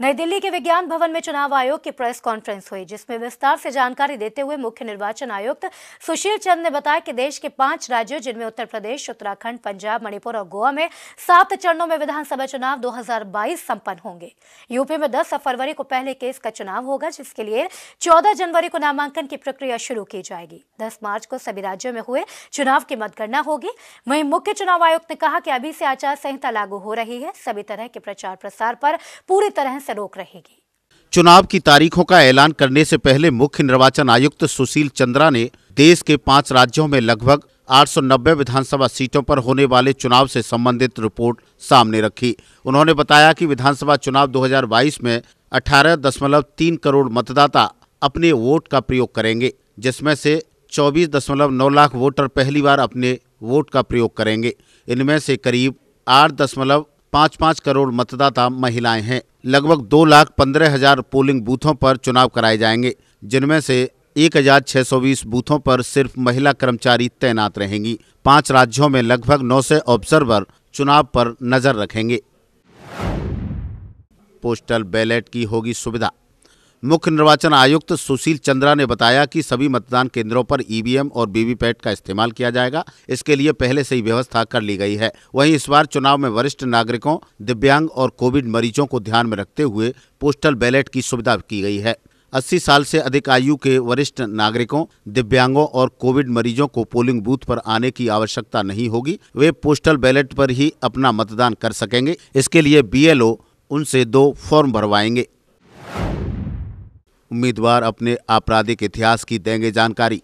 नई दिल्ली के विज्ञान भवन में चुनाव आयोग की प्रेस कॉन्फ्रेंस हुई जिसमें विस्तार से जानकारी देते हुए मुख्य निर्वाचन आयुक्त सुशील चंद ने बताया कि देश के पांच राज्यों जिनमें उत्तर प्रदेश उत्तराखंड पंजाब मणिपुर और गोवा में सात चरणों में विधानसभा चुनाव 2022 संपन्न होंगे यूपी में 10 फरवरी को पहले केस का चुनाव होगा जिसके लिए चौदह जनवरी को नामांकन की प्रक्रिया शुरू की जाएगी दस मार्च को सभी राज्यों में हुए चुनाव की मतगणना होगी वहीं मुख्य चुनाव आयुक्त ने कहा कि अभी से आचार संहिता लागू हो रही है सभी तरह के प्रचार प्रसार पर पूरी तरह से रोक रहेगी चुनाव की तारीखों का ऐलान करने से पहले मुख्य निर्वाचन आयुक्त सुशील चंद्रा ने देश के पांच राज्यों में लगभग 890 विधानसभा सीटों पर होने वाले चुनाव से संबंधित रिपोर्ट सामने रखी उन्होंने बताया कि विधानसभा चुनाव 2022 में 18.3 करोड़ मतदाता अपने वोट का प्रयोग करेंगे जिसमें से 24.9 लाख वोटर पहली बार अपने वोट का प्रयोग करेंगे इनमें से करीब आठ दशमलव पाँच पाँच करोड़ मतदाता महिलाएं हैं लगभग दो लाख पंद्रह हजार पोलिंग बूथों पर चुनाव कराए जाएंगे जिनमें से एक हजार छह सौ बीस बूथों पर सिर्फ महिला कर्मचारी तैनात रहेंगी पांच राज्यों में लगभग नौ सौ ऑब्जर्वर चुनाव पर नजर रखेंगे पोस्टल बैलेट की होगी सुविधा मुख्य निर्वाचन आयुक्त सुशील चंद्रा ने बताया कि सभी मतदान केंद्रों पर ईवीएम और वीवीपैट का इस्तेमाल किया जाएगा इसके लिए पहले से ही व्यवस्था कर ली गई है वहीं इस बार चुनाव में वरिष्ठ नागरिकों दिव्यांग और कोविड मरीजों को ध्यान में रखते हुए पोस्टल बैलेट की सुविधा की गई है 80 साल से अधिक आयु के वरिष्ठ नागरिकों दिव्यांगों और कोविड मरीजों को पोलिंग बूथ पर आने की आवश्यकता नहीं होगी वे पोस्टल बैलेट पर ही अपना मतदान कर सकेंगे इसके लिए बीएलओ उनसे दो फॉर्म भरवाएंगे उम्मीदवार अपने आपराधिक इतिहास की देंगे जानकारी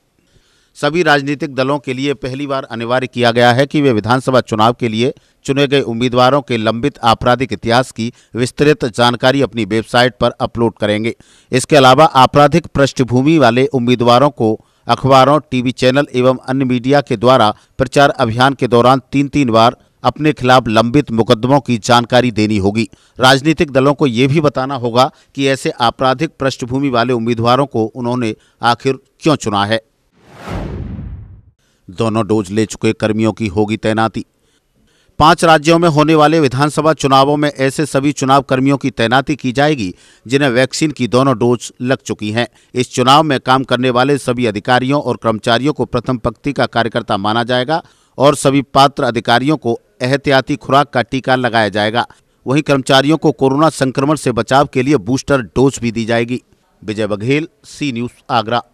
सभी राजनीतिक दलों के लिए पहली बार अनिवार्य किया गया है कि वे विधानसभा चुनाव के लिए चुने गए उम्मीदवारों के लंबित आपराधिक इतिहास की विस्तृत जानकारी अपनी वेबसाइट पर अपलोड करेंगे इसके अलावा आपराधिक पृष्ठभूमि वाले उम्मीदवारों को अखबारों टीवी चैनल एवं अन्य मीडिया के द्वारा प्रचार अभियान के दौरान तीन तीन बार अपने खिलाफ लंबित मुकदमों की जानकारी देनी होगी राजनीतिक दलों को यह भी बताना होगा कि ऐसे आपराधिक पृष्ठभूमि वाले उम्मीदवारों को उन्होंने आखिर क्यों चुना है दोनों डोज ले चुके कर्मियों की होगी तैनाती पांच राज्यों में होने वाले विधानसभा चुनावों में ऐसे सभी चुनाव कर्मियों की तैनाती की जाएगी जिन्हें वैक्सीन की दोनों डोज लग चुकी हैं इस चुनाव में काम करने वाले सभी अधिकारियों और कर्मचारियों को प्रथम पंक्ति का कार्यकर्ता माना जाएगा और सभी पात्र अधिकारियों को एहतियाती खुराक का टीका लगाया जाएगा वहीं कर्मचारियों को कोरोना संक्रमण से बचाव के लिए बूस्टर डोज भी दी जाएगी विजय बघेल सी न्यूज आगरा